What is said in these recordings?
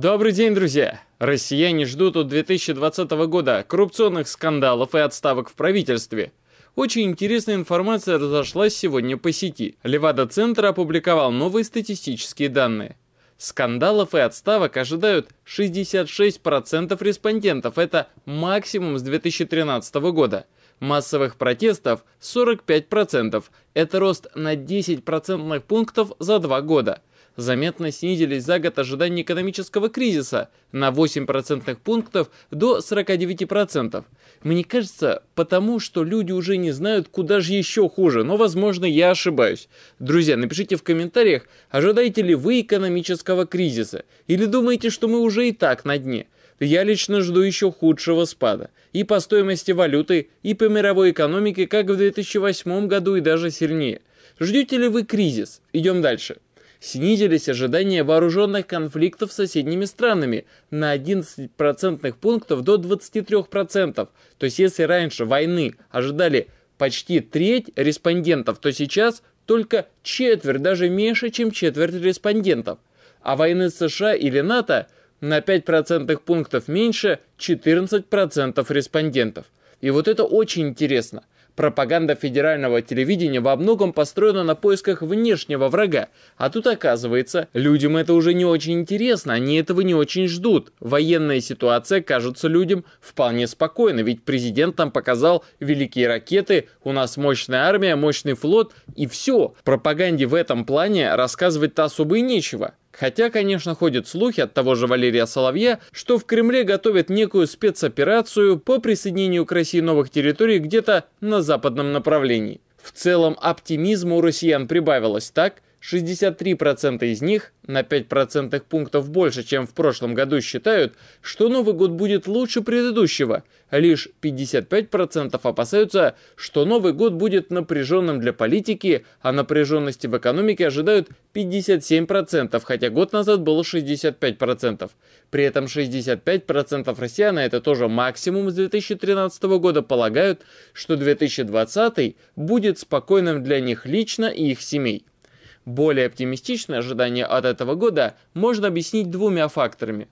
Добрый день, друзья! Россияне ждут от 2020 года коррупционных скандалов и отставок в правительстве. Очень интересная информация разошлась сегодня по сети. Левада-центр опубликовал новые статистические данные. Скандалов и отставок ожидают 66% респондентов, это максимум с 2013 года. Массовых протестов 45%, это рост на 10% пунктов за два года – заметно снизились за год ожидания экономического кризиса на 8 процентных пунктов до 49%. Мне кажется, потому что люди уже не знают, куда же еще хуже, но, возможно, я ошибаюсь. Друзья, напишите в комментариях, ожидаете ли вы экономического кризиса, или думаете, что мы уже и так на дне. Я лично жду еще худшего спада. И по стоимости валюты, и по мировой экономике, как в 2008 году, и даже сильнее. Ждете ли вы кризис? Идем дальше снизились ожидания вооруженных конфликтов с соседними странами на 11% пунктов до 23%. То есть если раньше войны ожидали почти треть респондентов, то сейчас только четверть, даже меньше, чем четверть респондентов. А войны США или НАТО на 5% пунктов меньше 14% респондентов. И вот это очень интересно – Пропаганда федерального телевидения во многом построена на поисках внешнего врага. А тут оказывается, людям это уже не очень интересно, они этого не очень ждут. Военная ситуация кажется людям вполне спокойной, ведь президент там показал великие ракеты, у нас мощная армия, мощный флот и все. Пропаганде в этом плане рассказывать-то особо и нечего. Хотя, конечно, ходят слухи от того же Валерия Соловья, что в Кремле готовят некую спецоперацию по присоединению к России новых территорий где-то на западном направлении. В целом оптимизма у россиян прибавилось так, 63% из них, на 5% пунктов больше, чем в прошлом году, считают, что Новый год будет лучше предыдущего. Лишь 55% опасаются, что Новый год будет напряженным для политики, а напряженности в экономике ожидают 57%, хотя год назад было 65%. При этом 65% россиян, а это тоже максимум с 2013 года, полагают, что 2020 будет спокойным для них лично и их семей. Более оптимистичные ожидания от этого года можно объяснить двумя факторами.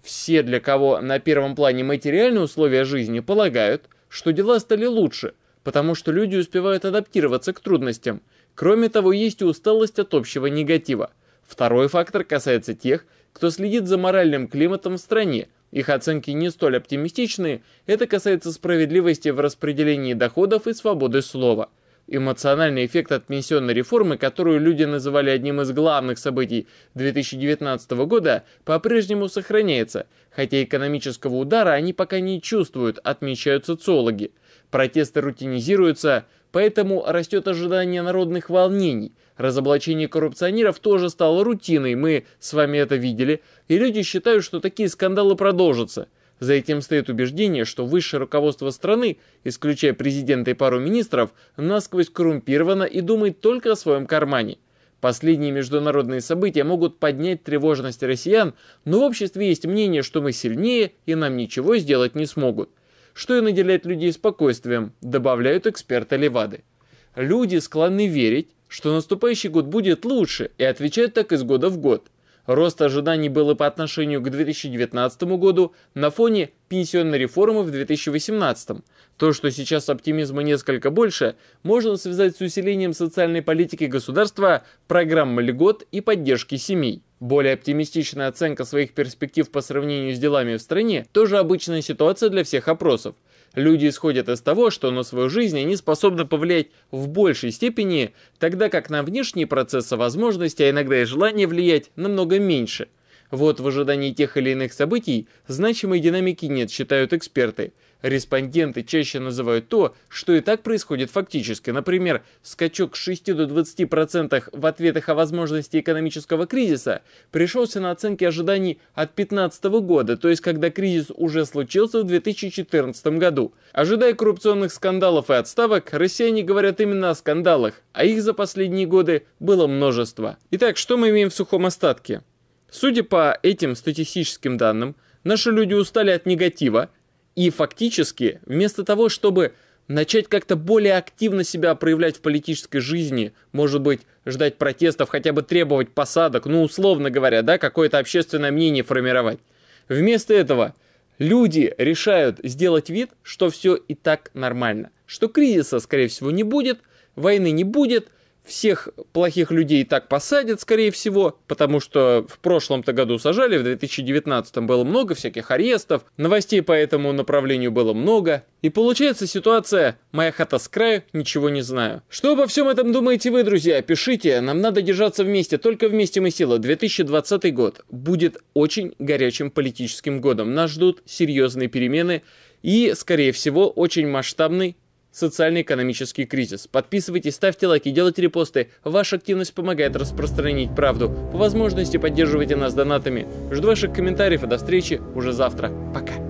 Все, для кого на первом плане материальные условия жизни, полагают, что дела стали лучше, потому что люди успевают адаптироваться к трудностям. Кроме того, есть и усталость от общего негатива. Второй фактор касается тех, кто следит за моральным климатом в стране. Их оценки не столь оптимистичные, это касается справедливости в распределении доходов и свободы слова – Эмоциональный эффект от пенсионной реформы, которую люди называли одним из главных событий 2019 года, по-прежнему сохраняется, хотя экономического удара они пока не чувствуют, отмечают социологи. Протесты рутинизируются, поэтому растет ожидание народных волнений. Разоблачение коррупционеров тоже стало рутиной, мы с вами это видели, и люди считают, что такие скандалы продолжатся – за этим стоит убеждение, что высшее руководство страны, исключая президента и пару министров, насквозь коррумпировано и думает только о своем кармане. Последние международные события могут поднять тревожность россиян, но в обществе есть мнение, что мы сильнее и нам ничего сделать не смогут. Что и наделяет людей спокойствием, добавляют эксперты Левады. Люди склонны верить, что наступающий год будет лучше и отвечают так из года в год – Рост ожиданий был и по отношению к 2019 году на фоне пенсионной реформы в 2018. То, что сейчас оптимизма несколько больше, можно связать с усилением социальной политики государства, программы льгот и поддержки семей. Более оптимистичная оценка своих перспектив по сравнению с делами в стране – тоже обычная ситуация для всех опросов – Люди исходят из того, что на свою жизнь они способны повлиять в большей степени, тогда как на внешние процессы возможности, а иногда и желания влиять намного меньше – вот в ожидании тех или иных событий значимой динамики нет, считают эксперты. Респонденты чаще называют то, что и так происходит фактически. Например, скачок с 6 до 20% в ответах о возможности экономического кризиса пришелся на оценки ожиданий от 2015 года, то есть когда кризис уже случился в 2014 году. Ожидая коррупционных скандалов и отставок, россияне говорят именно о скандалах, а их за последние годы было множество. Итак, что мы имеем в сухом остатке? Судя по этим статистическим данным, наши люди устали от негатива и фактически вместо того, чтобы начать как-то более активно себя проявлять в политической жизни, может быть, ждать протестов, хотя бы требовать посадок, ну, условно говоря, да, какое-то общественное мнение формировать. Вместо этого люди решают сделать вид, что все и так нормально, что кризиса, скорее всего, не будет, войны не будет – всех плохих людей так посадят, скорее всего, потому что в прошлом-то году сажали, в 2019 было много всяких арестов, новостей по этому направлению было много. И получается ситуация «Моя хата с краю, ничего не знаю». Что обо всем этом думаете вы, друзья? Пишите, нам надо держаться вместе, только вместе мы сила. 2020 год будет очень горячим политическим годом. Нас ждут серьезные перемены и, скорее всего, очень масштабный социально-экономический кризис. Подписывайтесь, ставьте лайки, делайте репосты. Ваша активность помогает распространить правду. По возможности поддерживайте нас донатами. Жду ваших комментариев и до встречи уже завтра. Пока.